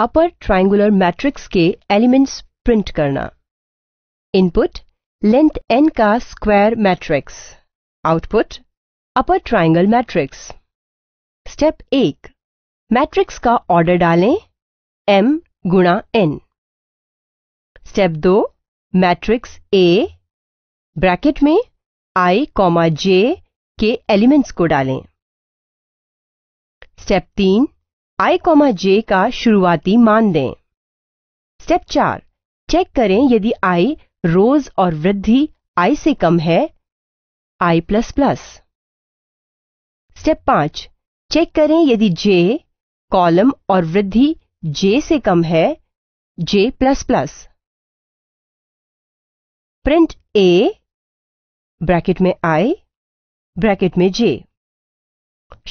अपर triangular matrix के elements print करना input length N का square matrix output upper triangle matrix step एक matrix का ऑर्डर डालें एम गुणा एन स्टेप दो मैट्रिक्स ए ब्रैकेट में आई कॉमा जे के एलिमेंट्स को डालें स्टेप तीन आई कॉमा जे का शुरुआती मान दें स्टेप चार चेक करें यदि आई रोज और वृद्धि आई से कम है आई प्लस प्लस स्टेप पांच चेक करें यदि जे कॉलम और वृद्धि जे से कम है J plus plus print A bracket में आई ब्रैकेट में जे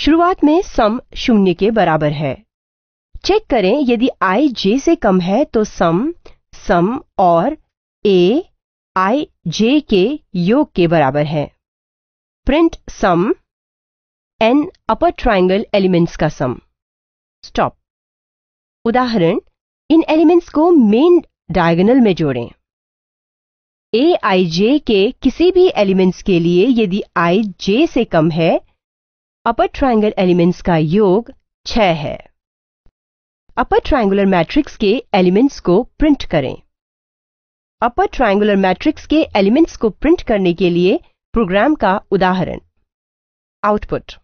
शुरुआत में सम शून्य के बराबर है चेक करें यदि आई जे से कम है तो सम सम और ए आई जे के योग के बराबर है print sum n upper triangle elements का सम स्टॉप उदाहरण इन एलिमेंट्स को मेन डायगोनल में जोड़ें ए आई जे के किसी भी एलिमेंट्स के लिए यदि आई जे से कम है अपर ट्राइंगल एलिमेंट्स का योग छ है अपर ट्राइंगुलर मैट्रिक्स के एलिमेंट्स को प्रिंट करें अपर ट्राइंगुलर मैट्रिक्स के एलिमेंट्स को प्रिंट करने के लिए प्रोग्राम का उदाहरण आउटपुट